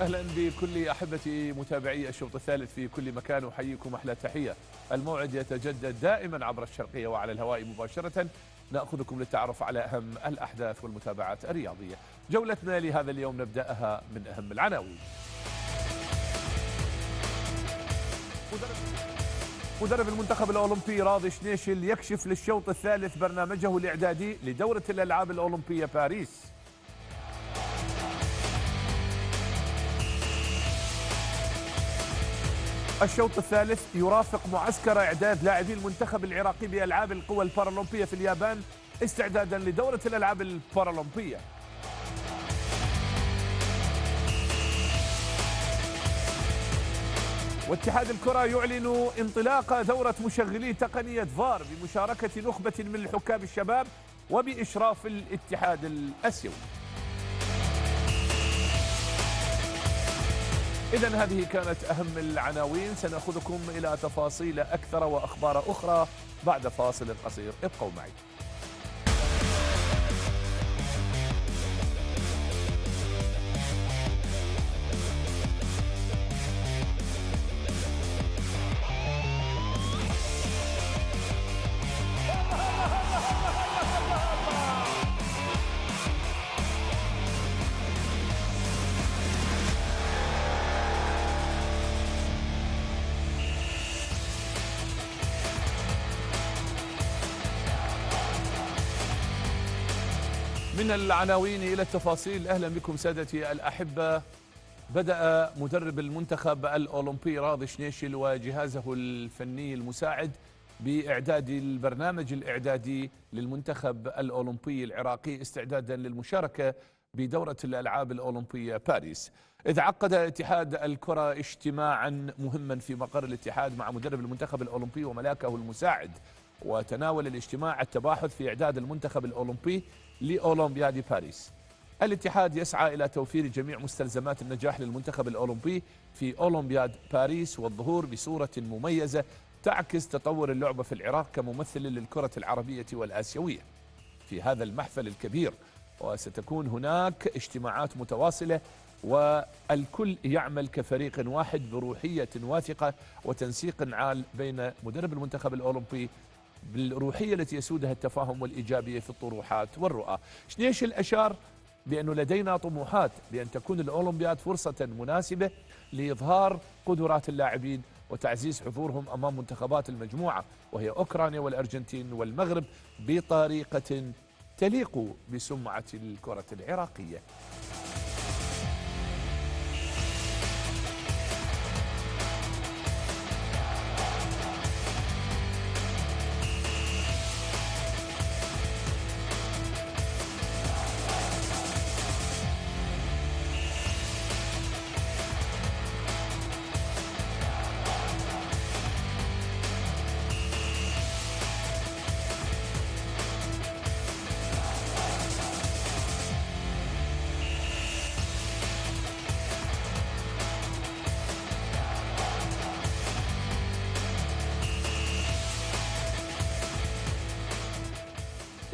اهلا بكل احبتي متابعي الشوط الثالث في كل مكان احييكم احلى تحيه. الموعد يتجدد دائما عبر الشرقيه وعلى الهواء مباشره ناخذكم للتعرف على اهم الاحداث والمتابعات الرياضيه. جولتنا لهذا اليوم نبداها من اهم العناوين. مدرب المنتخب الاولمبي راضي شنيشل يكشف للشوط الثالث برنامجه الاعدادي لدوره الالعاب الاولمبيه باريس. الشوط الثالث يرافق معسكر إعداد لاعبي المنتخب العراقي بألعاب القوى البارالمبية في اليابان استعدادا لدورة الألعاب البارالمبية واتحاد الكرة يعلن انطلاق دورة مشغلي تقنية فار بمشاركة نخبة من الحكام الشباب وبإشراف الاتحاد الأسيوي إذا هذه كانت أهم العناوين سنأخذكم إلى تفاصيل أكثر وأخبار أخرى بعد فاصل قصير ابقوا معي من العناوين إلى التفاصيل أهلا بكم سادتي الأحبة بدأ مدرب المنتخب الأولمبي راضي شنيشل وجهازه الفني المساعد بإعداد البرنامج الإعدادي للمنتخب الأولمبي العراقي استعدادا للمشاركة بدورة الألعاب الأولمبية باريس إذ عقد اتحاد الكرة اجتماعا مهما في مقر الاتحاد مع مدرب المنتخب الأولمبي وملاكه المساعد وتناول الاجتماع التباحث في إعداد المنتخب الأولمبي لأولمبياد باريس الاتحاد يسعى إلى توفير جميع مستلزمات النجاح للمنتخب الأولمبي في أولمبياد باريس والظهور بصورة مميزة تعكس تطور اللعبة في العراق كممثل للكرة العربية والآسيوية في هذا المحفل الكبير وستكون هناك اجتماعات متواصلة والكل يعمل كفريق واحد بروحية واثقة وتنسيق عال بين مدرب المنتخب الأولمبي بالروحية التي يسودها التفاهم والإيجابية في الطروحات والرؤى شنيش الاشار بأنه لدينا طموحات بأن تكون الأولمبياد فرصة مناسبة لإظهار قدرات اللاعبين وتعزيز حضورهم أمام منتخبات المجموعة وهي أوكرانيا والأرجنتين والمغرب بطريقة تليق بسمعة الكرة العراقية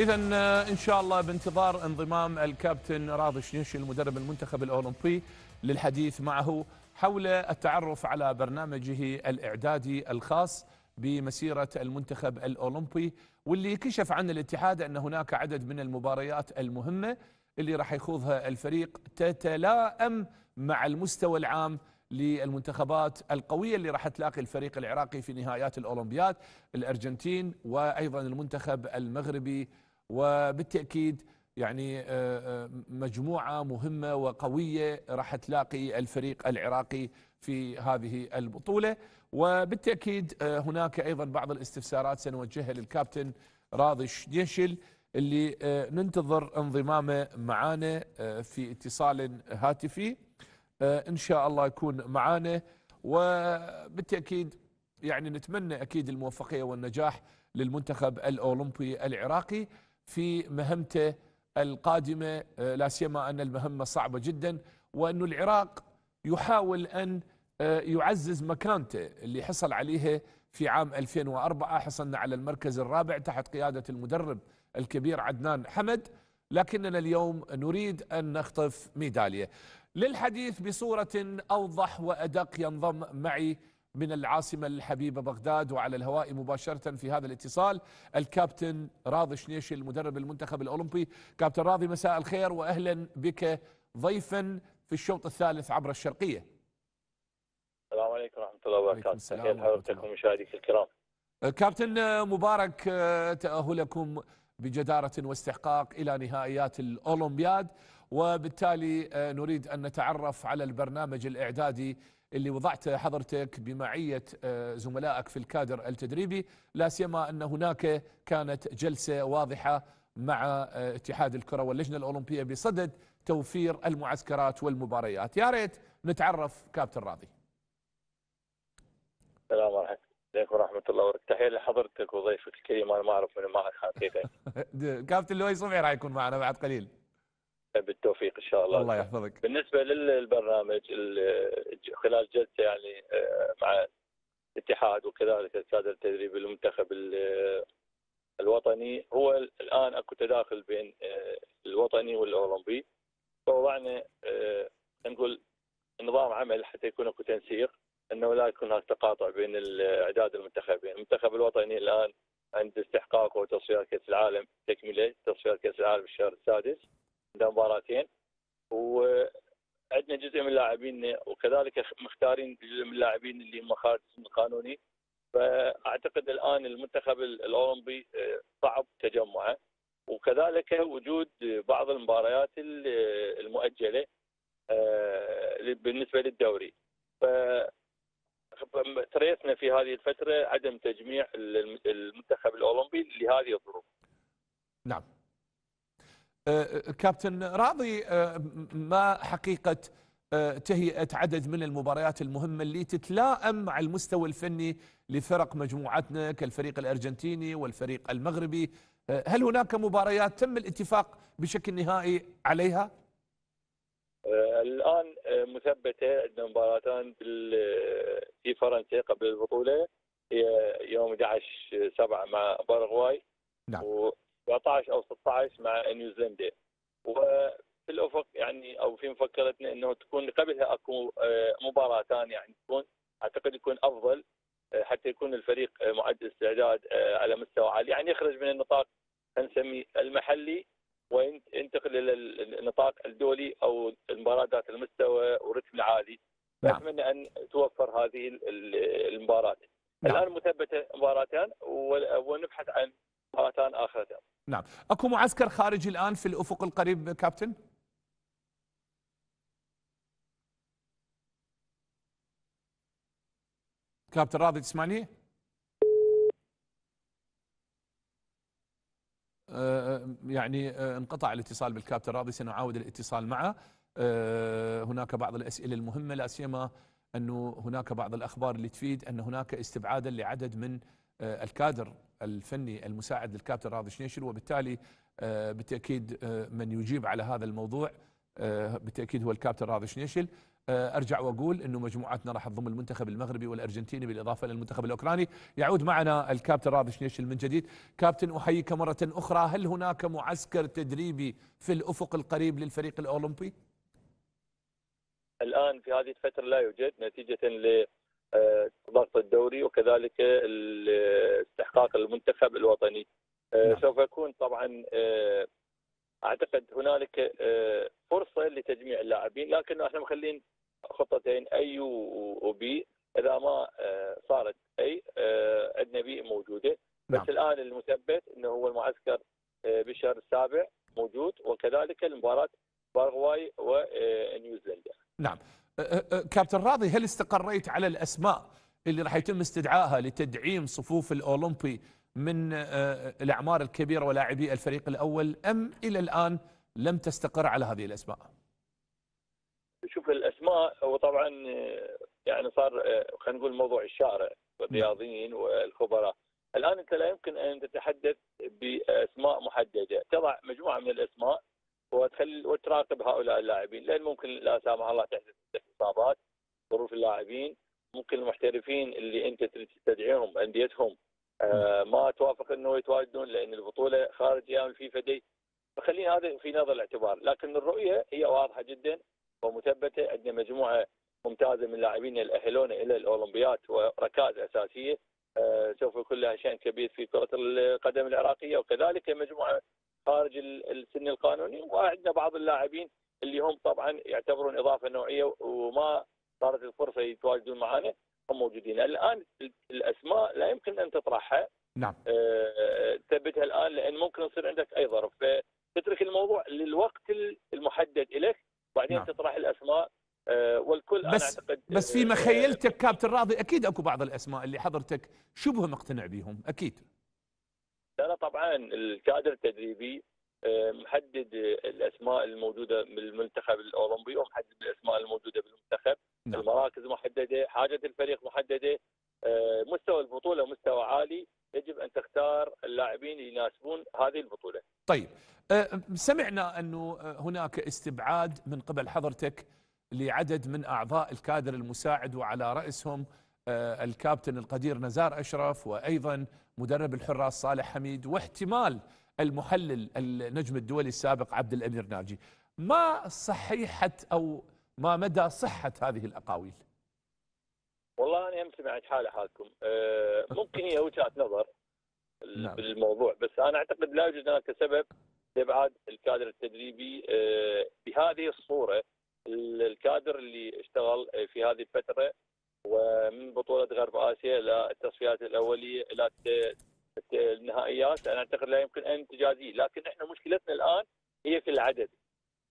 اذا آه، ان شاء الله بانتظار انضمام الكابتن راضي شنيشي المدرب المنتخب الاولمبي للحديث معه حول التعرف على برنامجه الاعدادي الخاص بمسيره المنتخب الاولمبي واللي كشف عن الاتحاد ان هناك عدد من المباريات المهمه اللي راح يخوضها الفريق تتلائم مع المستوى العام للمنتخبات القوية اللي راح تلاقي الفريق العراقي في نهايات الأولمبياد الأرجنتين وأيضا المنتخب المغربي وبالتاكيد يعني آه، آه، مجموعه مهمه وقويه راح تلاقي الفريق العراقي في هذه البطوله وبالتاكيد آه، هناك ايضا بعض الاستفسارات سنوجهها للكابتن راضي شديشل اللي ننتظر انضمامه معانا في اتصال هاتفي ان شاء الله يكون معانا وبالتاكيد يعني نتمنى اكيد الموفقيه والنجاح للمنتخب الاولمبي العراقي في مهمته القادمة آه، لا سيما أن المهمة صعبة جدا وأن العراق يحاول أن آه، يعزز مكانته اللي حصل عليها في عام 2004 حصلنا على المركز الرابع تحت قيادة المدرب الكبير عدنان حمد لكننا اليوم نريد أن نخطف ميدالية للحديث بصورة أوضح وأدق ينضم معي من العاصمة الحبيبة بغداد وعلى الهواء مباشرة في هذا الاتصال الكابتن راضي شنيشي المدرب المنتخب الأولمبي كابتن راضي مساء الخير وأهلا بك ضيفا في الشوط الثالث عبر الشرقية السلام عليكم ورحمة الله وبركاته تحية حضرتكم مشاهديك الكرام كابتن مبارك آه، تأهلكم بجدارة واستحقاق إلى نهائيات الأولمبياد وبالتالي آه، نريد أن نتعرف على البرنامج الإعدادي اللي وضعته حضرتك بمعية آه، زملائك في الكادر التدريبي لا سيما أن هناك كانت جلسة واضحة مع آه، اتحاد الكرة واللجنة الأولمبية بصدد توفير المعسكرات والمباريات يا ريت نتعرف كابتن راضي السلام عليكم ورحمة الله وبركاته تحية لحضرتك وضيفك الكريم أنا ما أعرف من معك حقيقة كابتن لؤي صبحي راح يكون معنا بعد قليل بالتوفيق ان شاء الله الله يحفظك بالنسبه للبرنامج خلال جلسه يعني آه، مع الاتحاد وكذلك الساده التدريب المنتخب الوطني هو الان اكو تداخل بين آه، الوطني والاولمبي فوضعنا آه، نقول نظام عمل حتى يكون اكو تنسيق انه لا يكون هناك تقاطع بين اعداد المنتخبين، المنتخب الوطني الان عند استحقاقه وتصفيات كاس العالم تكمله تصفيات كاس العالم الشهر السادس مباراتين وعندنا جزء من اللاعبين وكذلك مختارين جزء من اللاعبين اللي هم خارج القانوني فاعتقد الان المنتخب الاولمبي آه، صعب تجمعه وكذلك وجود بعض المباريات المؤجله آه، بالنسبه للدوري ف تريثنا في هذه الفتره عدم تجميع المنتخب الاولمبي لهذه الظروف. نعم. آه، كابتن راضي آه، ما حقيقة آه، تهيئة عدد من المباريات المهمة اللي تتلائم على المستوى الفني لفرق مجموعتنا كالفريق الأرجنتيني والفريق المغربي هل هناك مباريات تم الاتفاق بشكل نهائي عليها؟ الآن مثبتة عندنا مباراتان في فرنسا قبل البطولة هي يوم 11 7 مع باراغواي نعم 14 او 16 مع نيوزيلندا وفي الافق يعني او في مفكرتنا انه تكون قبلها اكو آه، مباراه ثانيه يعني تكون اعتقد يكون افضل آه، حتى يكون الفريق آه، معدل استعداد على مستوى عالي يعني يخرج من النطاق نسميه المحلي وينتقل الى النطاق الدولي او المباراه ذات المستوى والرتم العالي نعم. اتمنى ان توفر هذه المباراه نعم. الان مثبته مباراتان ونبحث عن اخر اخرتان نعم اكو معسكر خارجي الان في الافق القريب كابتن كابتن راضي تسمعني آه، آه، يعني آه، انقطع الاتصال بالكابتن راضي سنعاود الاتصال معه هناك بعض الاسئله المهمه لا سيما انه هناك بعض الاخبار اللي تفيد ان هناك استبعادا لعدد من الكادر الفني المساعد للكابتن راضي شنيشل وبالتالي آه، بالتاكيد آه، من يجيب على هذا الموضوع آه، بالتاكيد هو الكابتن راضي شنيشل ارجع واقول انه مجموعتنا راح تضم المنتخب المغربي والارجنتيني بالاضافه للمنتخب الاوكراني، يعود معنا الكابتن راضي شنيشل من جديد، كابتن احييك مره اخرى، هل هناك معسكر تدريبي في الافق القريب للفريق الاولمبي؟ الان في هذه الفتره لا يوجد نتيجه ل آه، ضغط الدوري وكذلك استحقاق المنتخب الوطني آه، نعم. سوف يكون طبعا آه، اعتقد هنالك فرصه لتجميع اللاعبين لكن احنا مخلين خطتين اي وبي اذا ما صارت اي عندنا بي موجوده بس نعم. الان المثبت انه هو المعسكر بالشهر السابع موجود وكذلك المباراه باراغواي ونيوزيلندا نعم كابتن راضي هل استقريت على الاسماء اللي راح يتم استدعائها لتدعيم صفوف الاولمبي من آه، الاعمار الكبيره ولاعبي الفريق الاول ام الى الان لم تستقر على هذه الاسماء؟ شوف الاسماء هو طبعا آه، يعني صار آه، خلينا نقول موضوع الشارع والرياضيين نعم. والخبراء الان انت لا يمكن ان تتحدث باسماء محدده تضع مجموعه من الاسماء وتخلي وتراقب هؤلاء اللاعبين لان ممكن لا سامح الله تحدث اصابات ظروف اللاعبين ممكن المحترفين اللي انت تستدعيهم انديتهم آه نعم. ما توافق انه يتواجدون لان البطوله خارج ايام الفيفا دي فخلينا هذا في نظر الاعتبار لكن الرؤيه هي واضحه جدا ومثبته عندنا مجموعه ممتازه من اللاعبين الاهلون الى الاولمبيات وركائز اساسيه آه، سوف يكون لها شان كبير في كره القدم العراقيه وكذلك مجموعه خارج السن القانوني وعندنا بعض اللاعبين اللي هم طبعا يعتبرون اضافه نوعيه وما صارت الفرصه يتواجدون معنا هم موجودين الان الاسماء لا يمكن ان تطرحها نعم آه، تثبتها الان لان ممكن يصير عندك اي ظرف فتترك الموضوع للوقت المحدد لك وبعدين نعم. تطرح الاسماء آه، والكل بس انا اعتقد بس آه، في مخيلتك كابتن راضي اكيد اكو بعض الاسماء اللي حضرتك شبه مقتنع بهم اكيد لأن طبعا الكادر التدريبي آه، محدد الاسماء الموجوده بالمنتخب الاولمبي ومحدد الاسماء الموجوده بالمنتخب نعم. المراكز محدده حاجه الفريق محدده آه، مستوى البطوله مستوى عالي يجب ان تختار اللاعبين اللي يناسبون هذه البطوله طيب آه، سمعنا انه هناك استبعاد من قبل حضرتك لعدد من اعضاء الكادر المساعد وعلى راسهم الكابتن القدير نزار اشرف وايضا مدرب الحراس صالح حميد واحتمال المحلل النجم الدولي السابق عبد الامير ناجي ما صحيحه او ما مدى صحه هذه الاقاويل والله انا امس سمعت حاله حالكم أه، ممكن هي وجهات نظر نعم. بالموضوع بس انا اعتقد لا يوجد هناك سبب لابعاد الكادر التدريبي أه، بهذه الصوره الكادر اللي اشتغل في هذه الفتره ومن بطولة غرب آسيا إلى التصفيات الأولية إلى النهائيات أنا أعتقد لا يمكن أن تجازيه لكن إحنا مشكلتنا الآن هي في العدد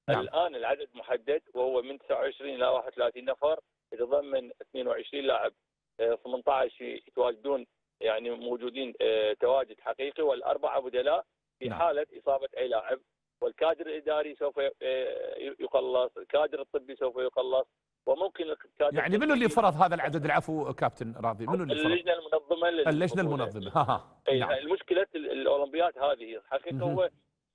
نعم. الآن العدد محدد وهو من 29 إلى 31 نفر يتضمن 22 لاعب 18 آه، يتواجدون يعني موجودين آه، تواجد حقيقي والأربعة بدلاء في نعم. حالة إصابة أي لاعب والكادر الإداري سوف آه، يقلص الكادر الطبي سوف يقلص وممكن يعني منو اللي فرض هذا العدد العفو كابتن راضي منو اللي فرض؟ اللجنه المنظمه اللجنه المنظمه ها ها إيه، نعم. يعني المشكله الاولمبياد هذه الحقيقه هو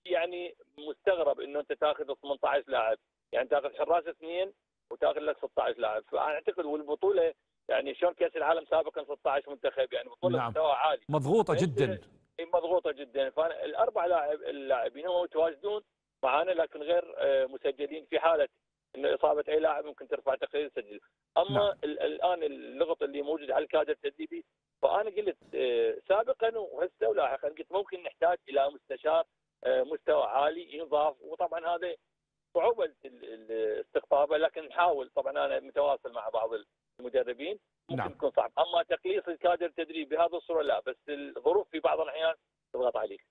يعني مستغرب انه انت تاخذ 18 لاعب يعني تاخذ حراس اثنين وتاخذ لك 16 لاعب فانا اعتقد والبطوله يعني شلون كاس العالم سابقا 16 منتخب يعني بطوله نعم. مستوى عالي مضغوطه جدا إيه، مضغوطه جدا فالاربع لاعب اللاعبين هم متواجدون معانا لكن غير آه، مسجلين في حاله ان اصابه اي لاعب ممكن ترفع تقرير يسجل، اما نعم. الان اللغط اللي موجود على الكادر التدريبي فانا قلت آه، سابقا وهسه ولاحقا قلت ممكن نحتاج الى مستشار آه، مستوى عالي ينضاف وطبعا هذا صعوبه استقطابه لكن نحاول طبعا انا متواصل مع بعض المدربين ممكن نعم. يكون صعب اما تقليص الكادر التدريبي بهذه الصوره لا بس الظروف في بعض الاحيان تضغط عليك.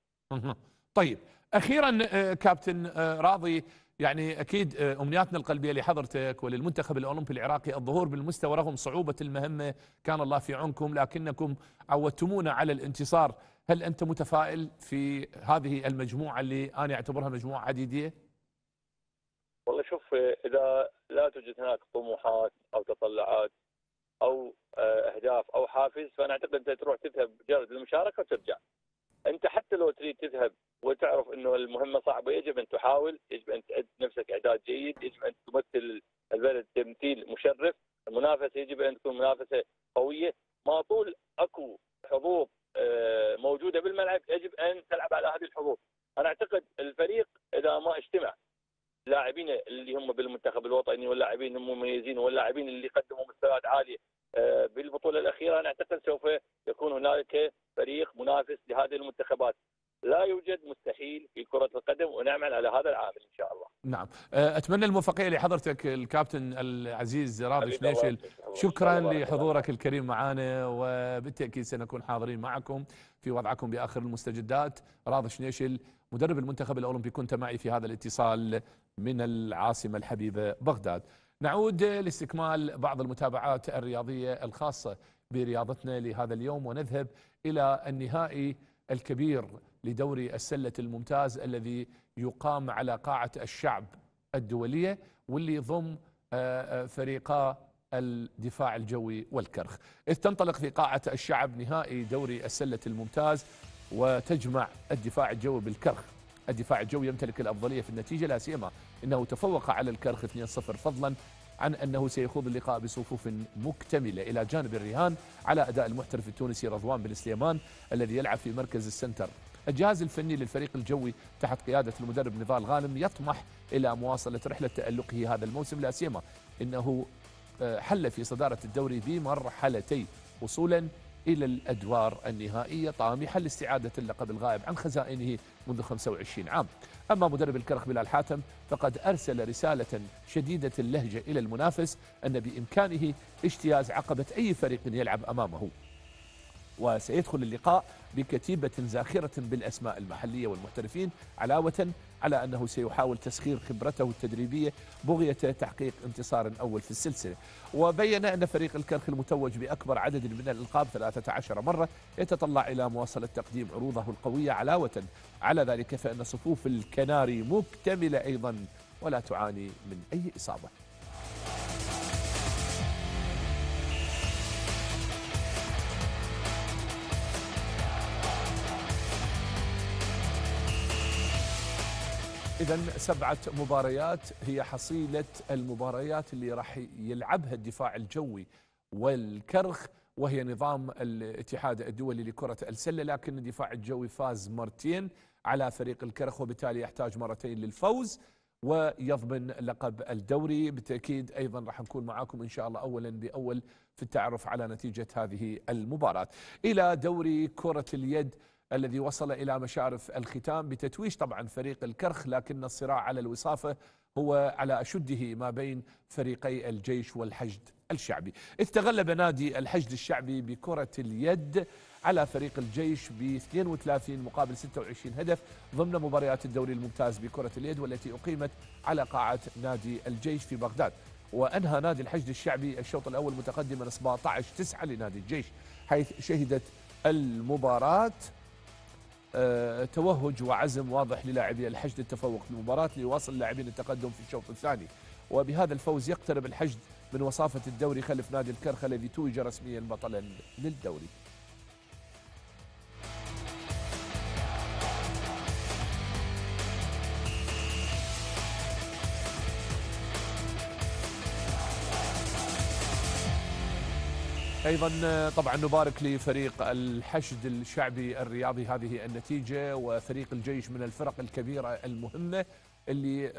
طيب اخيرا آه، كابتن راضي يعني اكيد آه، امنياتنا القلبيه لحضرتك وللمنتخب الاولمبي العراقي الظهور بالمستوى رغم صعوبه المهمه كان الله في عونكم لكنكم عودتمونا على الانتصار هل انت متفائل في هذه المجموعه اللي انا اعتبرها مجموعه عديديه والله شوف اذا لا توجد هناك طموحات او تطلعات او آه، اهداف او حافز فانا اعتقد انت تروح تذهب جرد المشاركه وترجع انت حتى لو تريد تذهب وتعرف انه المهمه صعبه يجب ان تحاول، يجب ان تعد نفسك اعداد جيد، يجب ان تمثل البلد تمثيل مشرف، المنافسه يجب ان تكون منافسه قويه، ما طول اكو حظوظ آه، موجوده بالملعب يجب ان تلعب على هذه الحظوظ. انا اعتقد الفريق اذا ما اجتمع لاعبين اللي هم بالمنتخب الوطني واللاعبين المميزين واللاعبين اللي قدموا مستويات عاليه آه، بالبطوله الاخيره انا اعتقد سوف يكون هنالك فريق منافس لهذه المنتخبات لا يوجد مستحيل في كرة القدم ونعمل على هذا العامل إن شاء الله نعم آه، أتمنى الموفقية لحضرتك الكابتن العزيز راضي شنيشل شكرا لحضورك الكريم معنا وبالتأكيد سنكون حاضرين معكم في وضعكم بآخر المستجدات راضي شنيشل مدرب المنتخب الأولمبي كنت معي في هذا الاتصال من العاصمة الحبيبة بغداد نعود لاستكمال بعض المتابعات الرياضية الخاصة برياضتنا لهذا اليوم ونذهب إلى النهائي الكبير لدوري السلة الممتاز الذي يقام على قاعة الشعب الدولية واللي يضم آه، آه، فريقا الدفاع الجوي والكرخ إذ تنطلق في قاعة الشعب نهائي دوري السلة الممتاز وتجمع الدفاع الجوي بالكرخ الدفاع الجوي يمتلك الأفضلية في النتيجة لا سيما أنه تفوق على الكرخ 2-0 فضلا عن أنه سيخوض اللقاء بصفوف مكتملة إلى جانب الرهان على أداء المحترف التونسي رضوان بن سليمان الذي يلعب في مركز السنتر الجهاز الفني للفريق الجوي تحت قيادة المدرب نضال غانم يطمح إلى مواصلة رحلة تألقه هذا الموسم لا سيما أنه آه، حل في صدارة الدوري بمرحلتي وصولا إلى الأدوار النهائية طامحا لاستعادة اللقب الغائب عن خزائنه منذ 25 عام أما مدرب الكرخ بلال حاتم فقد أرسل رسالة شديدة اللهجة إلى المنافس أن بإمكانه اجتياز عقبة أي فريق يلعب أمامه وسيدخل اللقاء بكتيبة زاخرة بالأسماء المحلية والمحترفين علاوة على أنه سيحاول تسخير خبرته التدريبية بغية تحقيق انتصار أول في السلسلة وبين أن فريق الكرخ المتوج بأكبر عدد من الألقاب 13 مرة يتطلع إلى مواصلة تقديم عروضه القوية علاوة على ذلك فإن صفوف الكناري مكتملة أيضا ولا تعاني من أي إصابة إذا سبعة مباريات هي حصيلة المباريات اللي راح يلعبها الدفاع الجوي والكرخ وهي نظام الاتحاد الدولي لكرة السلة لكن الدفاع الجوي فاز مرتين على فريق الكرخ وبالتالي يحتاج مرتين للفوز ويضمن لقب الدوري بالتأكيد أيضا راح نكون معاكم إن شاء الله أولا بأول في التعرف على نتيجة هذه المباراة إلى دوري كرة اليد الذي وصل إلى مشارف الختام بتتويج طبعا فريق الكرخ لكن الصراع على الوصافة هو على أشده ما بين فريقي الجيش والحشد الشعبي استغلب نادي الحشد الشعبي بكرة اليد على فريق الجيش ب 32 مقابل 26 هدف ضمن مباريات الدوري الممتاز بكرة اليد والتي أقيمت على قاعة نادي الجيش في بغداد وأنهى نادي الحشد الشعبي الشوط الأول متقدما 17 9 لنادي الجيش حيث شهدت المباراة آه، توهج وعزم واضح للاعبي الحشد التفوق في المباراة ليواصل اللاعبين التقدم في الشوط الثاني وبهذا الفوز يقترب الحشد من وصافة الدوري خلف نادي الكرخة الذي توج رسميا بطلا للدوري ايضا طبعا نبارك لفريق الحشد الشعبي الرياضي هذه النتيجه وفريق الجيش من الفرق الكبيره المهمه اللي آه،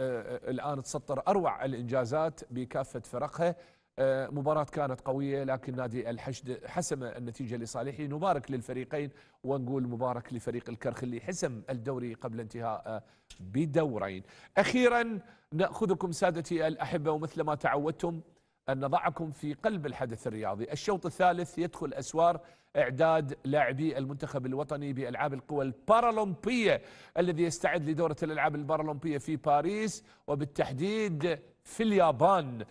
الان تسطر اروع الانجازات بكافه فرقها آه، مباراة كانت قوية لكن نادي الحشد حسم النتيجة لصالحه نبارك للفريقين ونقول مبارك لفريق الكرخ اللي حسم الدوري قبل انتهاء آه، بدورين أخيرا نأخذكم سادتي الأحبة ومثل ما تعودتم أن نضعكم في قلب الحدث الرياضي الشوط الثالث يدخل أسوار إعداد لاعبي المنتخب الوطني بألعاب القوى البارالمبية الذي يستعد لدورة الألعاب البارالمبية في باريس وبالتحديد في اليابان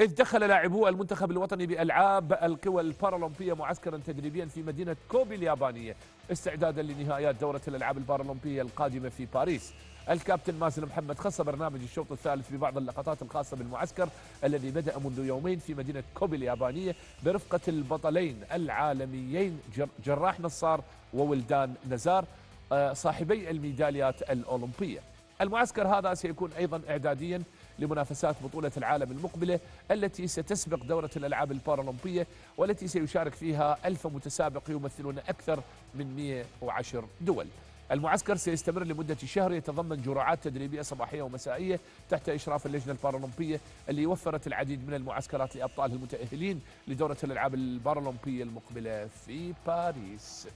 إذ دخل لاعبو المنتخب الوطني بألعاب القوى البارالمبية معسكرا تدريبيا في مدينة كوبي اليابانية استعدادا لنهائيات دورة الألعاب البارالمبية القادمة في باريس الكابتن مازن محمد خص برنامج الشوط الثالث في بعض اللقطات الخاصة بالمعسكر الذي بدأ منذ يومين في مدينة كوبي اليابانية برفقة البطلين العالميين جراح نصار وولدان نزار آه، صاحبي الميداليات الأولمبية المعسكر هذا سيكون أيضا إعداديا لمنافسات بطولة العالم المقبلة التي ستسبق دورة الألعاب البارالمبية والتي سيشارك فيها ألف متسابق يمثلون أكثر من 110 دول المعسكر سيستمر لمدة شهر يتضمن جرعات تدريبية صباحية ومسائية تحت إشراف اللجنة البارالمبية اللي وفرت العديد من المعسكرات لأبطال المتأهلين لدورة الألعاب البارالمبية المقبلة في باريس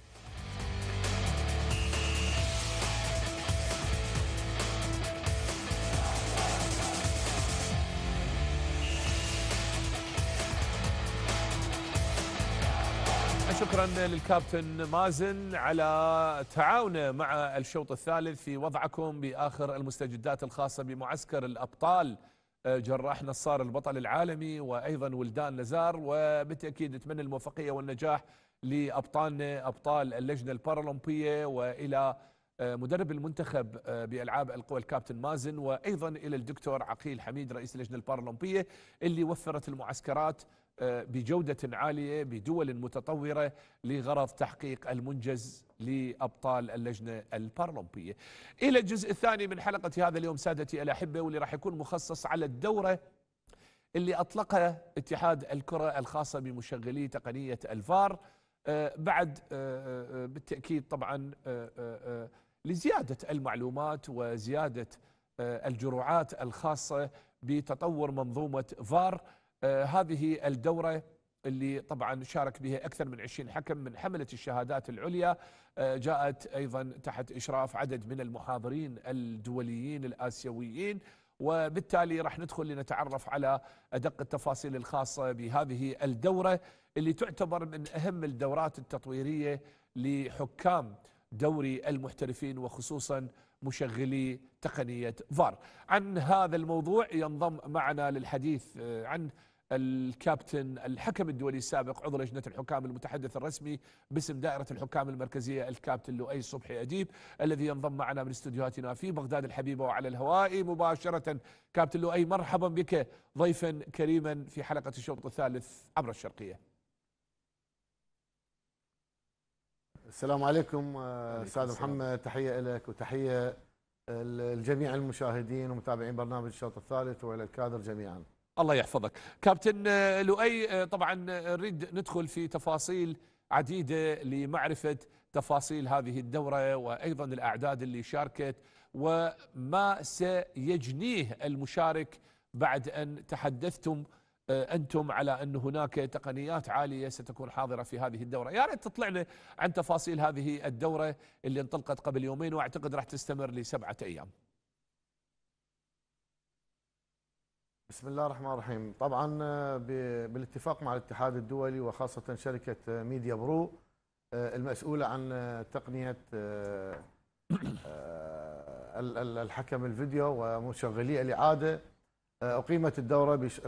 شكرا للكابتن مازن على تعاونه مع الشوط الثالث في وضعكم باخر المستجدات الخاصه بمعسكر الابطال آه، جراح نصار البطل العالمي وايضا ولدان نزار وبالتاكيد نتمنى الموفقيه والنجاح لابطالنا ابطال اللجنه البارالمبيه والى آه، مدرب المنتخب آه، بالعاب القوى الكابتن مازن وايضا الى الدكتور عقيل حميد رئيس اللجنه البارالمبيه اللي وفرت المعسكرات بجودة عالية بدول متطورة لغرض تحقيق المنجز لأبطال اللجنة البارالمبية إلى الجزء الثاني من حلقة هذا اليوم سادتي الأحبة واللي راح يكون مخصص على الدورة اللي أطلقها اتحاد الكرة الخاصة بمشغلي تقنية الفار آه، بعد آه، آه، بالتأكيد طبعا لزيادة المعلومات وزيادة الجرعات الخاصة بتطور منظومة فار آه، هذه الدورة اللي طبعا شارك بها أكثر من 20 حكم من حملة الشهادات العليا آه، جاءت أيضا تحت إشراف عدد من المحاضرين الدوليين الآسيويين وبالتالي راح ندخل لنتعرف على أدق التفاصيل الخاصة بهذه الدورة اللي تعتبر من أهم الدورات التطويرية لحكام دوري المحترفين وخصوصا مشغلي تقنية فار عن هذا الموضوع ينضم معنا للحديث آه، عنه الكابتن الحكم الدولي السابق عضو لجنة الحكام المتحدث الرسمي باسم دائرة الحكام المركزية الكابتن لؤي صبحي أديب الذي ينضم معنا من استديوهاتنا في بغداد الحبيبة وعلى الهواء مباشرة كابتن لؤي مرحبا بك ضيفا كريما في حلقة الشوط الثالث عبر الشرقية السلام عليكم آه، استاذ محمد تحيه لك وتحيه لجميع المشاهدين ومتابعين برنامج الشوط الثالث والى الكادر جميعا الله يحفظك كابتن آه، لؤي آه، طبعا آه، نريد ندخل في تفاصيل عديدة لمعرفة تفاصيل هذه الدورة وأيضا الأعداد اللي شاركت وما سيجنيه المشارك بعد أن تحدثتم أنتم على أن هناك تقنيات عالية ستكون حاضرة في هذه الدورة يا ريت تطلعنا عن تفاصيل هذه الدورة اللي انطلقت قبل يومين وأعتقد راح تستمر لسبعة أيام بسم الله الرحمن الرحيم طبعا آه، بالاتفاق مع الاتحاد الدولي وخاصة شركة آه، ميديا برو آه، المسؤولة عن تقنية الحكم الفيديو ومشغلي الإعادة أقيمت الدورة بش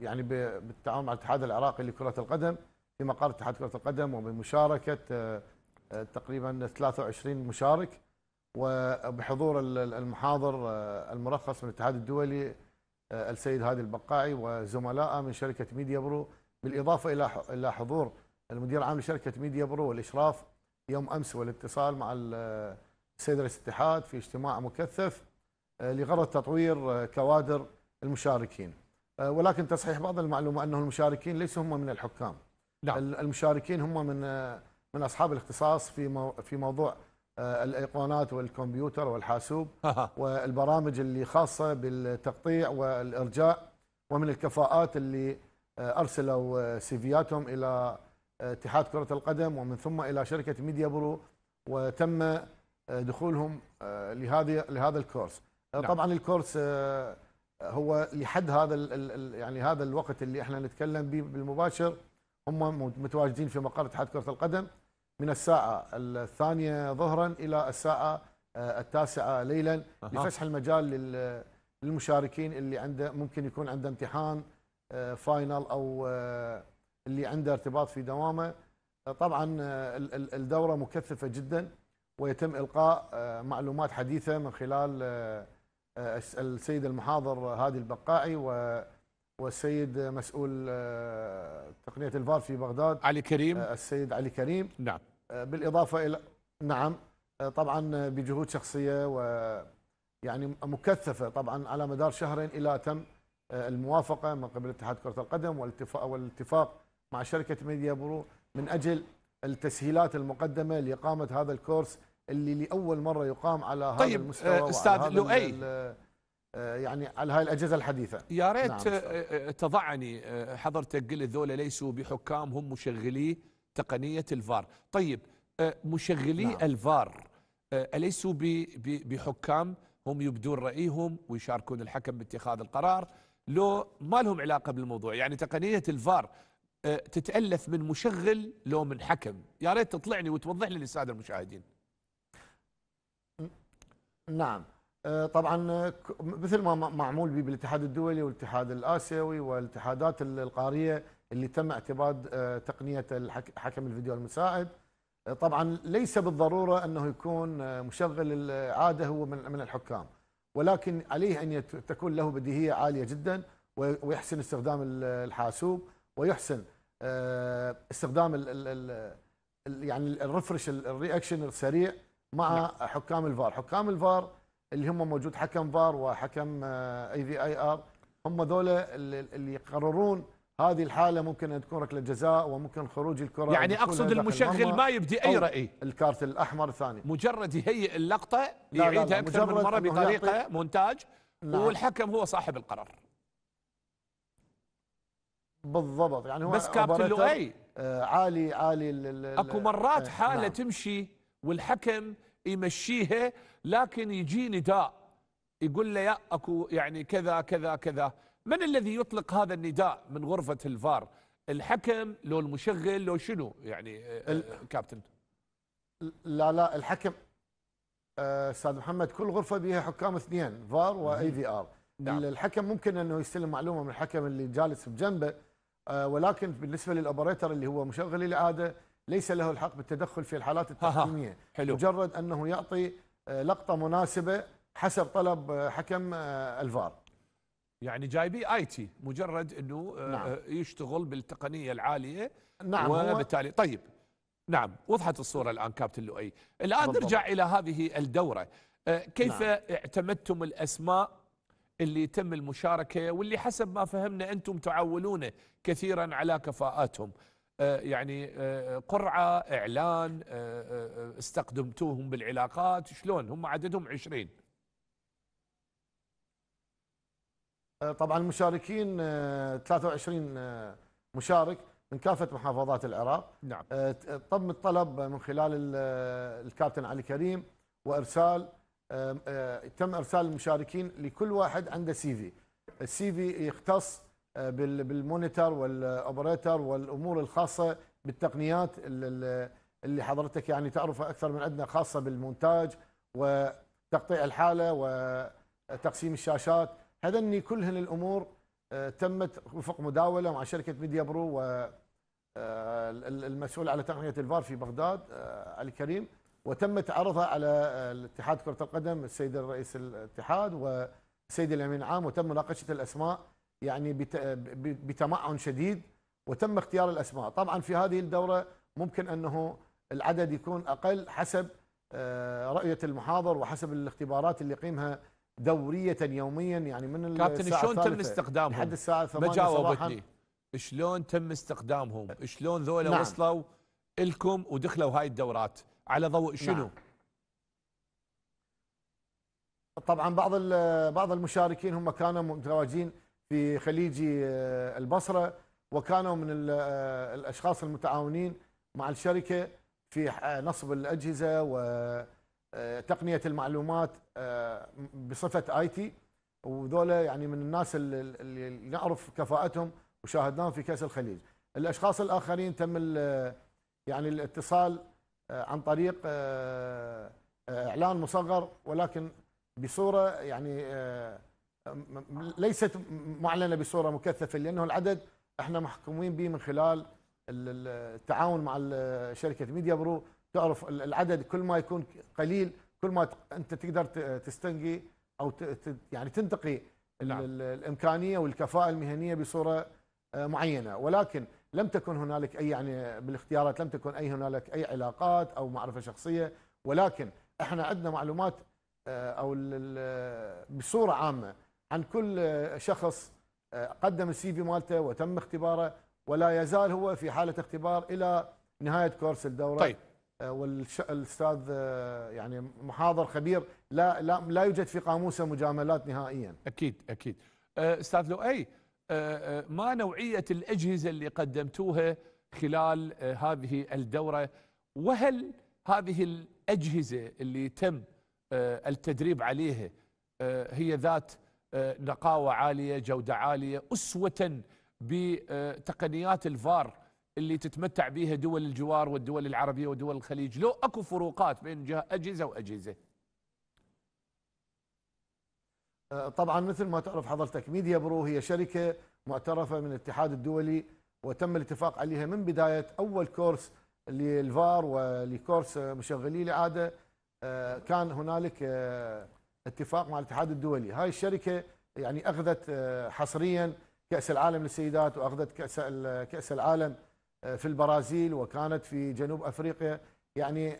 يعني بالتعاون مع الاتحاد العراقي لكرة القدم في مقر اتحاد كرة القدم وبمشاركة تقريبا 23 مشارك وبحضور المحاضر المرخص من الاتحاد الدولي آه، السيد هادي البقاعي وزملائه من شركه ميديا برو بالاضافه الى الى حضور المدير العام لشركه ميديا برو والاشراف يوم امس والاتصال مع السيد آه، رئيس الاتحاد في اجتماع مكثف آه، لغرض تطوير كوادر المشاركين ولكن تصحيح بعض المعلومه انه المشاركين ليسوا هم من الحكام نعم. المشاركين هم من من اصحاب الاختصاص في في موضوع آه، الايقونات والكمبيوتر والحاسوب والبرامج اللي خاصه بالتقطيع والارجاء ومن الكفاءات اللي آه، ارسلوا آه، سيفياتهم الى اتحاد كره القدم ومن ثم الى شركه ميديا برو وتم دخولهم لهذه لهذا الكورس نعم. طبعا الكورس هو لحد هذا يعني هذا الوقت اللي احنا نتكلم به بالمباشر هم متواجدين في مقر اتحاد كره القدم من الساعة الثانية ظهرا إلى الساعة آه، التاسعة ليلا لفسح المجال للمشاركين اللي عنده ممكن يكون عنده امتحان فاينل آه، أو آه، اللي عنده ارتباط في دوامه طبعا الدورة مكثفة جدا ويتم إلقاء معلومات حديثة من خلال السيد المحاضر هادي البقاعي و والسيد مسؤول آه، تقنيه الفار في بغداد علي كريم آه، السيد علي كريم نعم آه، بالاضافه الى نعم طبعا بجهود شخصيه و يعني مكثفه طبعا على مدار شهرين الى تم الموافقه من قبل اتحاد كره القدم والاتفاق والاتفاق مع شركه ميديا برو من اجل التسهيلات المقدمه لاقامه هذا الكورس اللي لاول مره يقام على طيب هذا المستوى استاذ لؤي آه، يعني على هاي الأجهزة الحديثة يا ريت نعم آه، آه، تضعني حضرتك قلت ذولا ليسوا بحكام هم مشغلي تقنية الفار طيب مشغلي نعم. الفار أليسوا بحكام هم يبدون رأيهم ويشاركون الحكم باتخاذ القرار لو ما لهم علاقة بالموضوع يعني تقنية الفار تتألف من مشغل لو من حكم يا ريت تطلعني وتوضح لي للسادة المشاهدين نعم آه، طبعا آه، مثل ما معمول به بالاتحاد الدولي والاتحاد الاسيوي والاتحادات القاريه اللي تم اعتماد آه، تقنيه حكم الفيديو المساعد طبعا ليس بالضروره انه يكون مشغل العاده هو من الحكام ولكن عليه ان تكون له بديهيه عاليه جدا ويحسن استخدام الحاسوب ويحسن استخدام الـ الـ الـ يعني الريفرش الرياكشن السريع مع نعم. حكام الفار، حكام الفار اللي هم موجود حكم فار وحكم اي في اي ار هم ذولا اللي يقررون هذه الحاله ممكن ان تكون ركله جزاء وممكن خروج الكره يعني اقصد المشغل ما يبدي اي راي الكارت الاحمر الثاني مجرد يهيئ اللقطه يعيدها اكثر من مره بطريقه مونتاج نعم. والحكم هو صاحب القرار بالضبط يعني هو بس كابتن لؤي آه، عالي عالي اكو مرات آه، حاله نعم. تمشي والحكم يمشيها لكن يجي نداء يقول له يا اكو يعني كذا كذا كذا من الذي يطلق هذا النداء من غرفه الفار الحكم لو المشغل لو شنو يعني آه، كابتن لا لا الحكم آه، استاذ محمد كل غرفه بها حكام اثنين فار واي في ار نعم. الحكم ممكن انه يستلم معلومه من الحكم اللي جالس بجنبه آه، ولكن بالنسبه للاوبريتر اللي هو مشغل الاعاده ليس له الحق بالتدخل في الحالات التحكيميه مجرد انه يعطي آه، لقطه مناسبه حسب طلب آه، حكم آه، الفار يعني جايبي اي تي مجرد انه نعم. يشتغل بالتقنيه العاليه نعم وبالتالي طيب نعم وضحت الصوره الان كابتن لؤي الان بالضبط. نرجع الى هذه الدوره كيف نعم. اعتمدتم الاسماء اللي تم المشاركه واللي حسب ما فهمنا انتم تعولون كثيرا على كفاءاتهم آه، يعني آه، قرعة إعلان آه، استقدمتوهم بالعلاقات شلون هم عددهم عشرين طبعا المشاركين 23 مشارك من كافة محافظات العراق نعم تم الطلب من خلال الكابتن علي كريم وإرسال تم إرسال المشاركين لكل واحد عنده سي في السي في يختص بالمونيتر والاوبريتر والامور الخاصه بالتقنيات اللي حضرتك يعني تعرفها اكثر من عندنا خاصه بالمونتاج وتقطيع الحاله وتقسيم الشاشات هذني كلهن الامور آه، تمت وفق مداوله مع شركه ميديا برو و آه، المسؤول على تقنيه الفار في بغداد علي آه، كريم وتمت عرضها على الاتحاد كره القدم السيد الرئيس الاتحاد والسيد الامين العام وتم مناقشه الاسماء يعني بتمعن شديد وتم اختيار الاسماء طبعا في هذه الدوره ممكن انه العدد يكون اقل حسب آه، رؤيه المحاضر وحسب الاختبارات اللي يقيمها دوريه يوميا يعني من كابتن شلون تم استخدامهم لحد الساعه 8 صباحا شلون تم استخدامهم شلون ذولا نعم. وصلوا لكم ودخلوا هاي الدورات على ضوء نعم. شنو نعم. طبعا بعض بعض المشاركين هم كانوا متواجدين في خليج آه، البصرة وكانوا من آه، الأشخاص المتعاونين مع الشركة في آه، نصب الأجهزة وتقنية المعلومات بصفة آي تي وذولا يعني من الناس اللي نعرف كفاءتهم وشاهدناهم في كأس الخليج الأشخاص الآخرين تم يعني الاتصال عن طريق إعلان مصغر ولكن بصورة يعني ليست معلنه بصوره مكثفه لانه العدد احنا محكومين به من خلال التعاون مع شركه ميديا برو تعرف العدد كل ما يكون قليل كل ما انت تقدر تستنقي او يعني تنتقي نعم. الامكانيه والكفاءه المهنيه بصوره آه، معينه ولكن لم تكن هنالك اي يعني بالاختيارات لم تكن اي هنالك اي علاقات او معرفه شخصيه ولكن احنا عندنا معلومات آه، او بصوره عامه عن كل شخص آه، قدم السي في مالته وتم اختباره ولا يزال هو في حاله اختبار الى نهايه كورس الدوره طيب آه، والاستاذ آه، يعني محاضر خبير لا لا لا يوجد في قاموسه مجاملات نهائيا اكيد اكيد استاذ لؤي ما نوعيه الاجهزه اللي قدمتوها خلال هذه الدوره وهل هذه الاجهزه اللي تم التدريب عليها هي ذات آه، نقاوة عالية جودة عالية أسوة بتقنيات الفار اللي تتمتع بها دول الجوار والدول العربية ودول الخليج لو أكو فروقات بين أجهزة وأجهزة آه، طبعا مثل ما تعرف حضرتك ميديا برو هي شركة معترفة من الاتحاد الدولي وتم الاتفاق عليها من بداية أول كورس للفار ولكورس مشغلي العادة آه، كان هنالك اتفاق مع الاتحاد الدولي هاي الشركه يعني اخذت آه، حصريا كاس العالم للسيدات واخذت كاس كاس العالم آه، في البرازيل وكانت في جنوب افريقيا يعني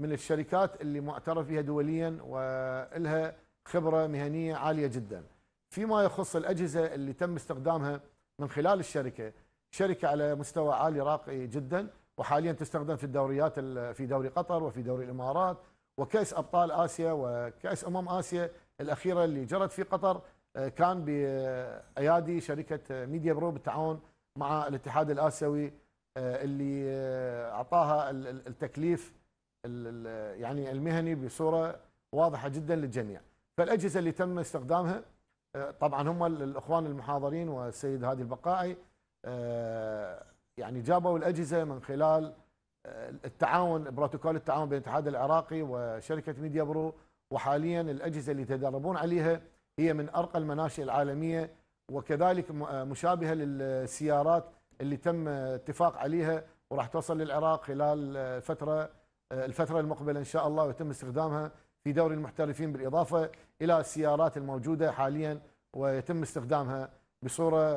من الشركات اللي معترف فيها دوليا ولها خبره مهنيه عاليه جدا. فيما يخص الاجهزه اللي تم استخدامها من خلال الشركه، شركه على مستوى عالي راقي جدا وحاليا تستخدم في الدوريات في دوري قطر وفي دوري الامارات وكأس أبطال آسيا وكأس أمم آسيا الأخيرة اللي جرت في قطر آه، كان بأيادي شركة ميديا برو بالتعاون مع الاتحاد الآسيوي آه، اللي آه، أعطاها التكليف يعني المهني بصورة واضحة جدا للجميع فالأجهزة اللي تم استخدامها طبعا هم الأخوان المحاضرين والسيد هادي البقاعي يعني جابوا الأجهزة من خلال آه، التعاون بروتوكول التعاون بين الاتحاد العراقي وشركه ميديا برو وحاليا الاجهزه اللي يتدربون عليها هي من ارقى المناشئ العالميه وكذلك آه، مشابهه للسيارات اللي تم اتفاق عليها وراح توصل للعراق خلال الفتره آه، الفتره المقبله ان شاء الله ويتم استخدامها في دوري المحترفين بالاضافه الى السيارات الموجوده حاليا ويتم استخدامها بصوره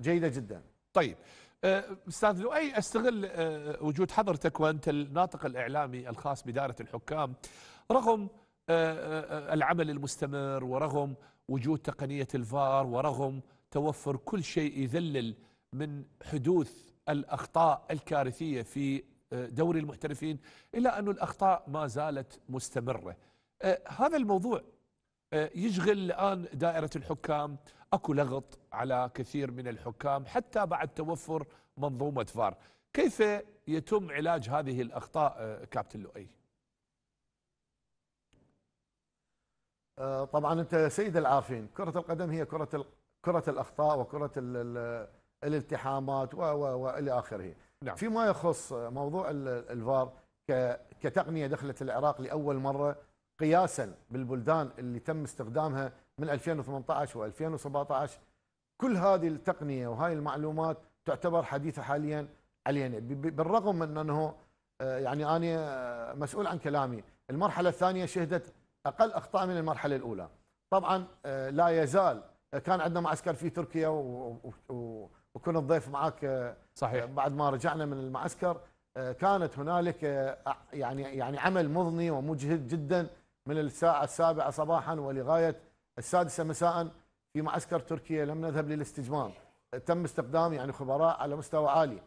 جيده جدا. طيب آه، استاذ لؤي استغل آه، وجود حضرتك وانت الناطق الاعلامي الخاص باداره الحكام رغم آه، العمل المستمر ورغم وجود تقنيه الفار ورغم توفر كل شيء يذلل من حدوث الاخطاء الكارثيه في دوري المحترفين الا ان الاخطاء ما زالت مستمره. هذا الموضوع يشغل الآن دائرة الحكام أكو لغط على كثير من الحكام حتى بعد توفر منظومة فار كيف يتم علاج هذه الأخطاء آه، كابتن لؤي آه، طبعا أنت سيد العارفين كرة القدم هي كرة كرة الأخطاء وكرة الالتحامات وإلى آخره نعم. فيما يخص موضوع الفار كتقنية دخلت العراق لأول مرة قياسا بالبلدان اللي تم استخدامها من 2018 و2017 كل هذه التقنية وهاي المعلومات تعتبر حديثة حاليا علينا بالرغم من أنه آه، يعني أنا آه، مسؤول عن كلامي المرحلة الثانية شهدت أقل أخطاء من المرحلة الأولى طبعا آه، لا يزال كان عندنا معسكر في تركيا وكنت ضيف معك صحيح بعد ما رجعنا من المعسكر كانت هنالك يعني يعني عمل مضني ومجهد جدا من الساعة السابعة صباحا ولغاية السادسة مساء في معسكر تركيا لم نذهب للاستجمام تم استخدام يعني خبراء على مستوى عالي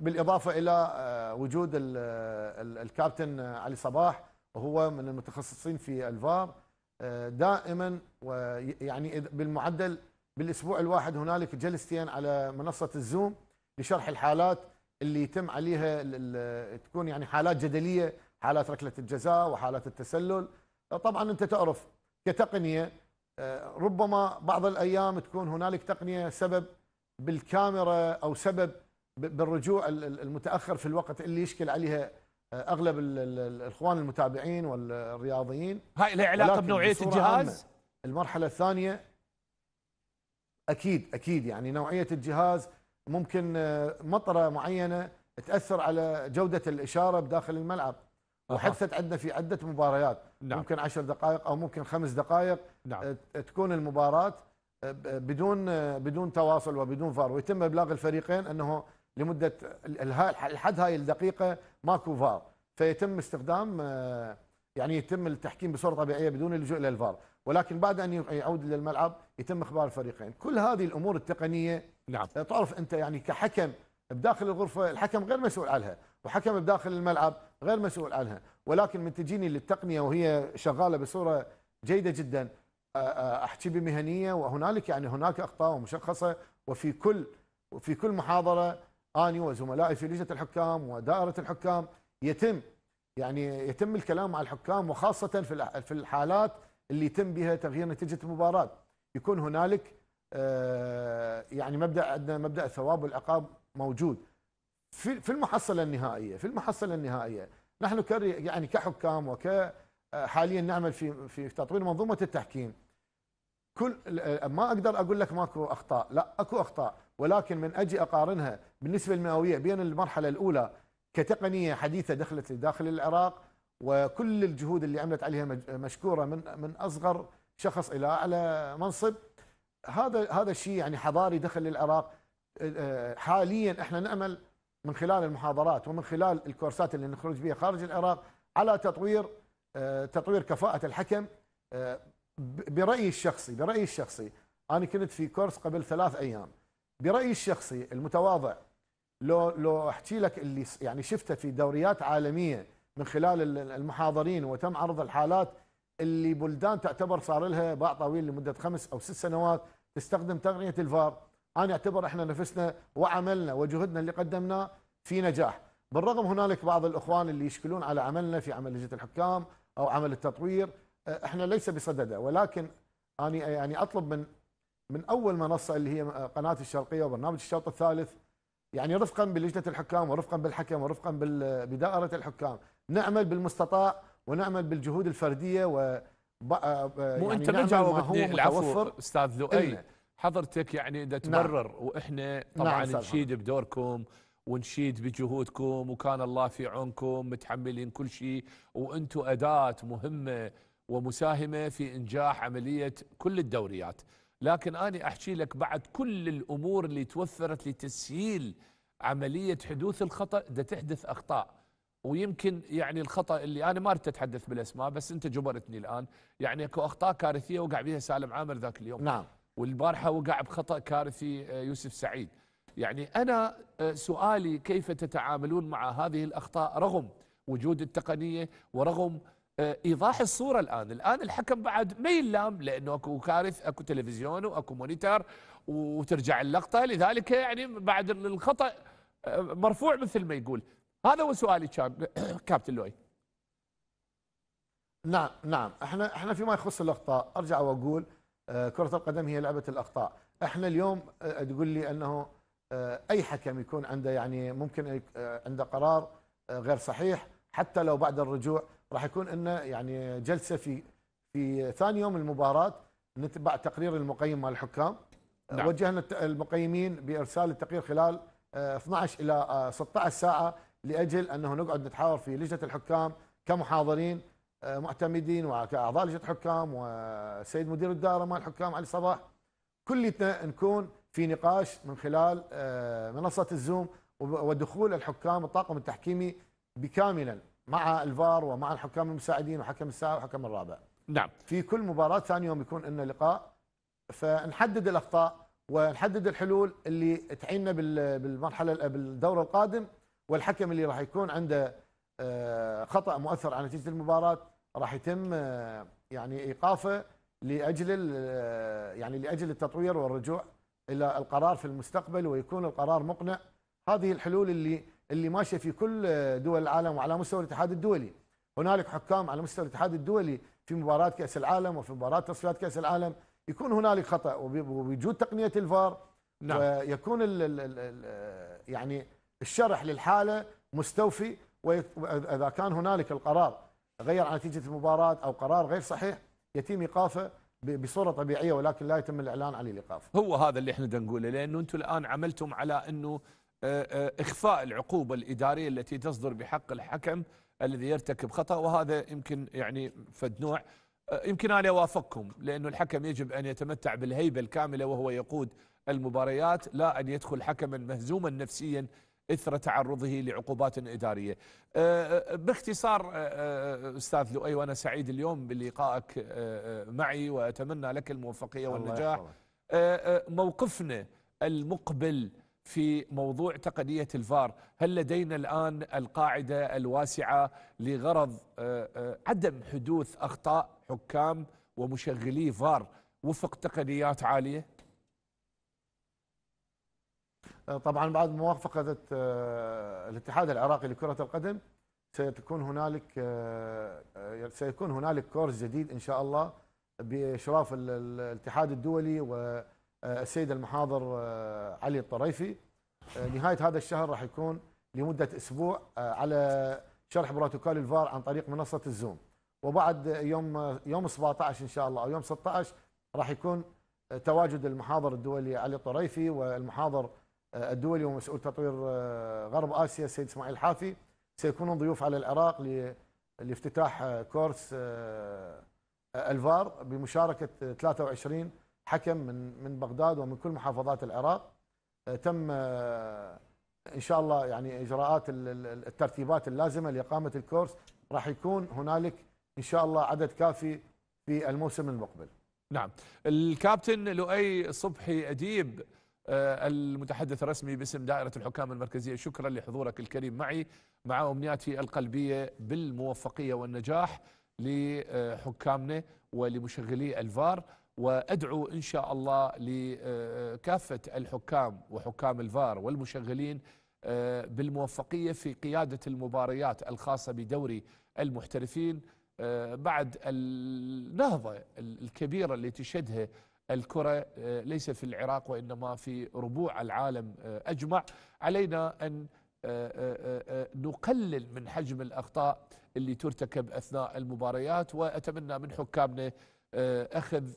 بالإضافة إلى آه، وجود الكابتن آه، علي صباح وهو من المتخصصين في الفار آه، دائما ويعني بالمعدل بالاسبوع الواحد هنالك جلستين على منصه الزوم لشرح الحالات اللي يتم عليها تكون يعني حالات جدليه حالات ركله الجزاء وحالات التسلل طبعا انت تعرف كتقنيه آه، ربما بعض الايام تكون هنالك تقنيه سبب بالكاميرا او سبب بالرجوع المتاخر في الوقت اللي يشكل عليها آه، اغلب الاخوان المتابعين والرياضيين هاي لها علاقه بنوعيه الجهاز المرحله الثانيه اكيد اكيد يعني نوعيه الجهاز ممكن آه، مطره معينه تاثر على جوده الاشاره بداخل الملعب وحدثت عندنا في عده مباريات نعم. ممكن عشر دقائق او ممكن خمس دقائق نعم. آه، تكون المباراه آه، بدون آه، بدون تواصل وبدون فار ويتم ابلاغ الفريقين انه لمده لحد هاي الدقيقه ماكو فار فيتم استخدام يعني يتم التحكيم بصوره طبيعيه بدون اللجوء الى الفار ولكن بعد ان يعود الى الملعب يتم اخبار الفريقين كل هذه الامور التقنيه نعم تعرف انت يعني كحكم بداخل الغرفه الحكم غير مسؤول عنها وحكم بداخل الملعب غير مسؤول عنها ولكن من تجيني للتقنيه وهي شغاله بصوره جيده جدا احكي بمهنيه وهنالك يعني هناك اخطاء مشخصه وفي كل وفي كل محاضره اني وزملائي في لجنه الحكام ودائره الحكام يتم يعني يتم الكلام مع الحكام وخاصه في في الحالات اللي يتم بها تغيير نتيجه المباراه يكون هنالك يعني مبدا عندنا مبدا الثواب والعقاب موجود في في المحصله النهائيه في المحصله النهائيه نحن يعني كحكام وك حاليا نعمل في في تطوير منظومه التحكيم كل ما اقدر اقول لك ماكو اخطاء لا اكو اخطاء ولكن من اجي اقارنها بالنسبه المئويه بين المرحله الاولى كتقنيه حديثه دخلت لداخل العراق وكل الجهود اللي عملت عليها مشكوره من من اصغر شخص الى اعلى منصب هذا هذا الشيء يعني حضاري دخل للعراق حاليا احنا نعمل من خلال المحاضرات ومن خلال الكورسات اللي نخرج بها خارج العراق على تطوير آه، تطوير كفاءة الحكم آه، برأيي الشخصي برأيي الشخصي أنا كنت في كورس قبل ثلاث أيام برأيي الشخصي المتواضع لو لو أحكي لك اللي يعني شفته في دوريات عالمية من خلال المحاضرين وتم عرض الحالات اللي بلدان تعتبر صار لها باع طويل لمدة خمس أو ست سنوات تستخدم تقنية الفار انا اعتبر احنا نفسنا وعملنا وجهدنا اللي قدمناه في نجاح بالرغم هنالك بعض الاخوان اللي يشكلون على عملنا في عمل لجنه الحكام او عمل التطوير آه، احنا ليس بصدده ولكن اني يعني اطلب من من اول منصه اللي هي آه، قناه الشرقيه وبرنامج الشرط الثالث يعني رفقا بلجنه الحكام ورفقا بالحكم ورفقا آه، بدائره الحكام نعمل بالمستطاع ونعمل بالجهود الفرديه و مو يعني انت ما جاوبتني العفو استاذ لؤي حضرتك يعني اذا تمرر نعم. واحنا طبعا نعم نشيد بدوركم ونشيد بجهودكم وكان الله في عونكم متحملين كل شيء وانتم اداه مهمه ومساهمه في انجاح عمليه كل الدوريات لكن انا احكي لك بعد كل الامور اللي توفرت لتسهيل عمليه حدوث الخطا ده تحدث اخطاء ويمكن يعني الخطا اللي انا ما اريد اتحدث بالاسماء بس انت جبرتني الان يعني اكو اخطاء كارثيه وقع بها سالم عامر ذاك اليوم نعم والبارحة وقع بخطأ كارثي آه، يوسف سعيد يعني أنا آه، سؤالي كيف تتعاملون مع هذه الأخطاء رغم وجود التقنية ورغم آه، ايضاح الصوره الان، الان الحكم بعد ما يلام لانه اكو كارث اكو تلفزيون واكو مونيتر وترجع اللقطه لذلك يعني بعد الخطا مرفوع مثل ما يقول، هذا هو سؤالي كان كابتن لوي. نعم نعم احنا احنا فيما يخص اللقطه ارجع واقول آه، كرة القدم هي لعبة الأخطاء احنا اليوم آه، تقول لي أنه آه، أي حكم يكون عنده يعني ممكن عنده قرار غير صحيح حتى لو بعد الرجوع راح يكون انه يعني جلسه في في ثاني يوم المباراه نتبع تقرير المقيم مال الحكام نعم. وجهنا المقيمين بارسال التقرير خلال 12 الى 16 ساعه لاجل انه نقعد نتحاور في لجنه الحكام كمحاضرين آه، معتمدين وكاعضاء لجنه حكام والسيد مدير الدائره مال الحكام علي صباح كلتنا نكون في نقاش من خلال آه، منصه الزوم ودخول الحكام الطاقم التحكيمي بكاملا مع الفار ومع الحكام المساعدين وحكم الساعه وحكم الرابع. نعم. في كل مباراه ثاني يوم يكون لنا لقاء فنحدد الاخطاء ونحدد الحلول اللي تعيننا بالمرحله بالدور القادم والحكم اللي راح يكون عنده آه، خطأ مؤثر على نتيجة المباراة راح يتم آه، يعني إيقافه لأجل آه، يعني لأجل التطوير والرجوع إلى القرار في المستقبل ويكون القرار مقنع هذه الحلول اللي اللي ماشيه في كل دول العالم وعلى مستوى الاتحاد الدولي هنالك حكام على مستوى الاتحاد الدولي في مباراه كاس العالم وفي مباراه تصفيات كاس العالم يكون هنالك خطا وبوجود تقنيه الفار نعم. ويكون الـ الـ الـ يعني الشرح للحاله مستوفي وإذا كان هنالك القرار غير عن نتيجة المباراة أو قرار غير صحيح يتم إيقافه بصوره طبيعيه ولكن لا يتم الاعلان عن الايقاف. هو هذا اللي احنا نقوله لانه انتم الان عملتم على انه آه، آه، اخفاء العقوبه الاداريه التي تصدر بحق الحكم الذي يرتكب خطا وهذا يمكن يعني فد نوع آه، يمكن انا اوافقكم لانه الحكم يجب ان يتمتع بالهيبه الكامله وهو يقود المباريات لا ان يدخل حكما مهزوما نفسيا إثر تعرضه لعقوبات إدارية أه، أه، باختصار أه، أستاذ لؤي وأنا سعيد اليوم بلقائك معي وأتمنى لك الموفقية والنجاح موقفنا المقبل في موضوع تقنية الفار هل لدينا الآن القاعدة الواسعة لغرض عدم حدوث أخطاء حكام ومشغلي فار وفق تقنيات عالية؟ آه، طبعا بعد موافقة آه، الاتحاد العراقي لكرة القدم ستكون هنالك آه، سيكون هنالك كورس جديد ان شاء الله باشراف الاتحاد الدولي والسيد المحاضر علي الطريفي نهايه هذا الشهر راح يكون لمده اسبوع على شرح بروتوكول الفار عن طريق منصه الزوم وبعد يوم يوم 17 ان شاء الله او يوم 16 راح يكون تواجد المحاضر الدولي علي الطريفي والمحاضر آه، الدولي ومسؤول تطوير آه، غرب اسيا السيد اسماعيل الحافي سيكونون ضيوف على العراق لافتتاح آه، كورس الفار بمشاركه 23 حكم من من بغداد ومن كل محافظات العراق تم ان شاء الله يعني اجراءات الترتيبات اللازمه لاقامه الكورس راح يكون هنالك ان شاء الله عدد كافي في الموسم المقبل. نعم، الكابتن لؤي صبحي اديب آه، المتحدث الرسمي باسم دائرة الحكام المركزية شكرا لحضورك الكريم معي مع أمنياتي القلبية بالموفقية والنجاح لحكامنا ولمشغلي الفار وأدعو إن شاء الله لكافة الحكام وحكام الفار والمشغلين آه، بالموفقية في قيادة المباريات الخاصة بدوري المحترفين آه، بعد النهضة الكبيرة التي تشهدها الكرة آه، ليس في العراق وإنما في ربوع العالم آه، أجمع علينا أن آه، نقلل من حجم الأخطاء اللي ترتكب أثناء المباريات وأتمنى من حكامنا أخذ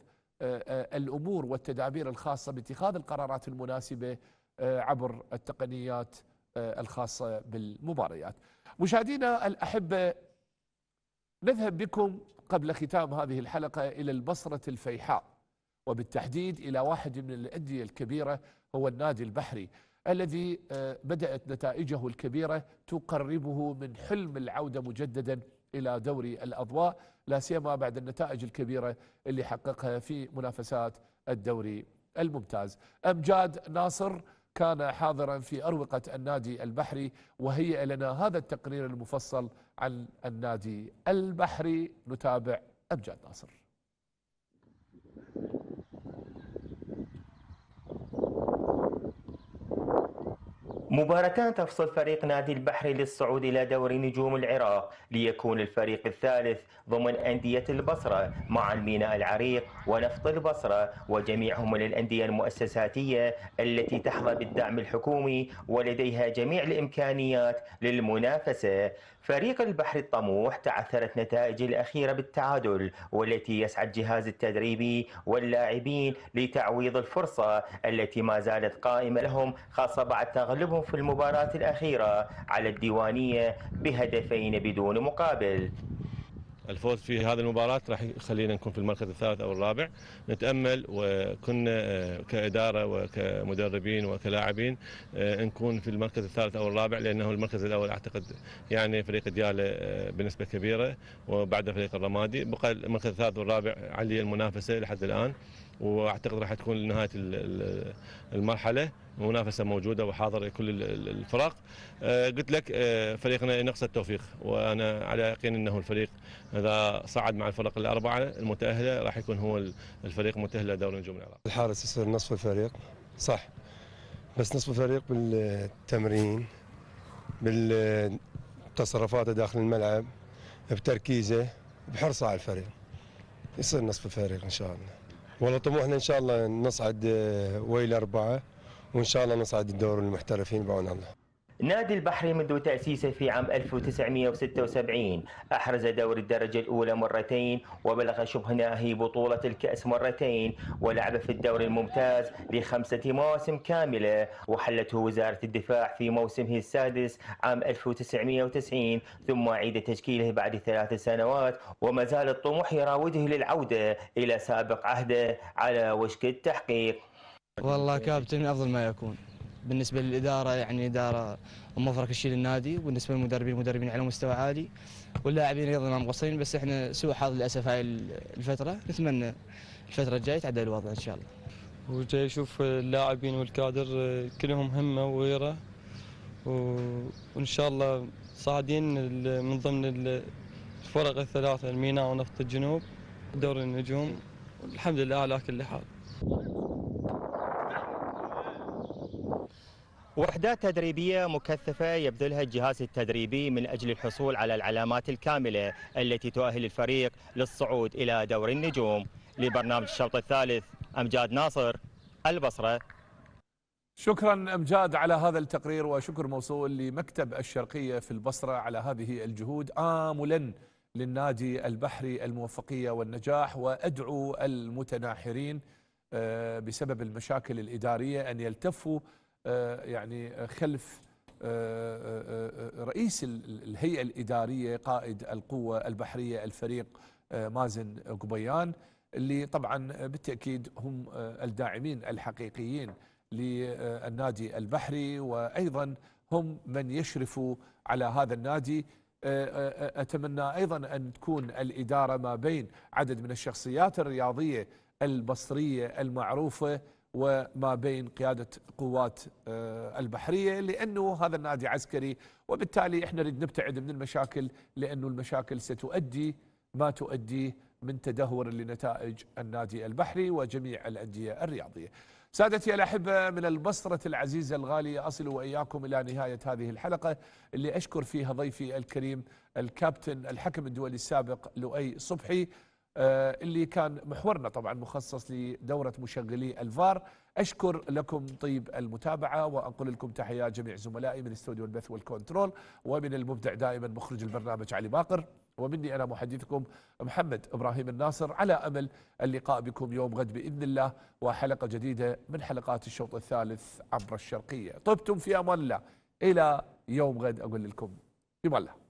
الأمور والتدابير الخاصة باتخاذ القرارات المناسبة عبر التقنيات الخاصة بالمباريات مشاهدينا الأحبة نذهب بكم قبل ختام هذه الحلقة إلى البصرة الفيحاء وبالتحديد إلى واحد من الأندية الكبيرة هو النادي البحري الذي آه، بدأت نتائجه الكبيرة تقربه من حلم العودة مجددا إلى دوري الأضواء لا سيما بعد النتائج الكبيرة اللي حققها في منافسات الدوري الممتاز أمجاد ناصر كان حاضرا في أروقة النادي البحري وهيئ لنا هذا التقرير المفصل عن النادي البحري نتابع أمجاد ناصر مباراتان تفصل فريق نادي البحر للصعود إلى دور نجوم العراق ليكون الفريق الثالث ضمن أندية البصرة مع الميناء العريق ونفط البصرة وجميعهم من الأندية المؤسساتية التي تحظى بالدعم الحكومي ولديها جميع الإمكانيات للمنافسة فريق البحر الطموح تعثرت نتائج الأخيرة بالتعادل والتي يسعى الجهاز التدريبي واللاعبين لتعويض الفرصة التي ما زالت قائمة لهم خاصة بعد تغلبهم في المباراة الأخيرة على الديوانية بهدفين بدون مقابل الفوز في هذه المباراة راح يخلينا نكون في المركز الثالث أو الرابع نتأمل وكنا آه، كإدارة وكمدربين وكلاعبين آه، نكون في المركز الثالث أو الرابع لأنه المركز الأول أعتقد يعني فريق ديالة آه، بنسبة كبيرة وبعد فريق الرمادي بقى المركز الثالث والرابع علي المنافسة لحد الآن واعتقد راح تكون نهايه المرحله منافسه موجوده وحاضر كل الفرق آه، قلت لك آه، فريقنا نقص التوفيق وانا على يقين انه الفريق اذا صعد مع الفرق الاربعه المتاهله راح يكون هو الفريق المتاهل لدوري نجوم العراق. الحارس يصير نصف الفريق صح بس نصف الفريق بالتمرين بالتصرفاته داخل الملعب بتركيزه بحرصه على الفريق يصير نصف الفريق ان شاء الله. والله طموحنا ان شاء الله نصعد آه، ويل اربعه وان شاء الله نصعد الدور المحترفين بعون الله نادي البحري منذ تأسيسه في عام 1976 أحرز دوري الدرجة الأولى مرتين وبلغ شبه ناهي بطولة الكأس مرتين ولعب في الدوري الممتاز لخمسة مواسم كاملة وحلته وزارة الدفاع في موسمه السادس عام 1990 ثم عيد تشكيله بعد ثلاث سنوات وما زال الطموح يراوده للعودة إلى سابق عهده على وشك التحقيق والله كابتن أفضل ما يكون بالنسبه للاداره يعني الاداره مفرك الشيء للنادي وبالنسبه للمدربين المدربين على مستوى عالي واللاعبين ايضا ما نعم مقصرين بس احنا سوء حظ للاسف هاي الفتره نتمنى الفتره الجايه يتعدل الوضع ان شاء الله. وجاي اشوف اللاعبين والكادر كلهم همه وغيره وان شاء الله صاعدين من ضمن الفرق الثلاثه الميناء ونفط الجنوب دوري النجوم والحمد لله على كل حال. وحدات تدريبية مكثفة يبذلها الجهاز التدريبي من أجل الحصول على العلامات الكاملة التي تؤهل الفريق للصعود إلى دور النجوم لبرنامج الشوط الثالث أمجاد ناصر البصرة شكرا امجاد على هذا التقرير وشكر موصول لمكتب الشرقيه في البصره على هذه الجهود آملا للنادي البحري الموفقيه والنجاح وادعو المتناحرين آه، بسبب المشاكل الاداريه ان يلتفوا آه، يعني آه، خلف آه، رئيس الهيئة الإدارية قائد القوة البحرية الفريق مازن قبيان اللي طبعا بالتأكيد هم الداعمين الحقيقيين للنادي البحري وأيضا هم من يشرفوا على هذا النادي أتمنى أيضا أن تكون الإدارة ما بين عدد من الشخصيات الرياضية البصرية المعروفة وما بين قيادة قوات آه، البحرية لأنه هذا النادي عسكري وبالتالي إحنا نريد نبتعد من المشاكل لأنه المشاكل ستؤدي ما تؤديه من تدهور لنتائج النادي البحري وجميع الأندية الرياضية سادتي الأحبة من البصرة العزيزة الغالية أصل وإياكم إلى نهاية هذه الحلقة اللي أشكر فيها ضيفي الكريم الكابتن الحكم الدولي السابق لؤي صبحي آه، اللي كان محورنا طبعا مخصص لدورة مشغلي الفار أشكر لكم طيب المتابعة وأنقل لكم تحيات جميع زملائي من استوديو البث والكنترول ومن المبدع دائما مخرج البرنامج علي باقر ومني أنا محدثكم محمد إبراهيم الناصر على أمل اللقاء بكم يوم غد بإذن الله وحلقة جديدة من حلقات الشوط الثالث عبر الشرقية طبتم في أمان الله إلى يوم غد أقول لكم في الله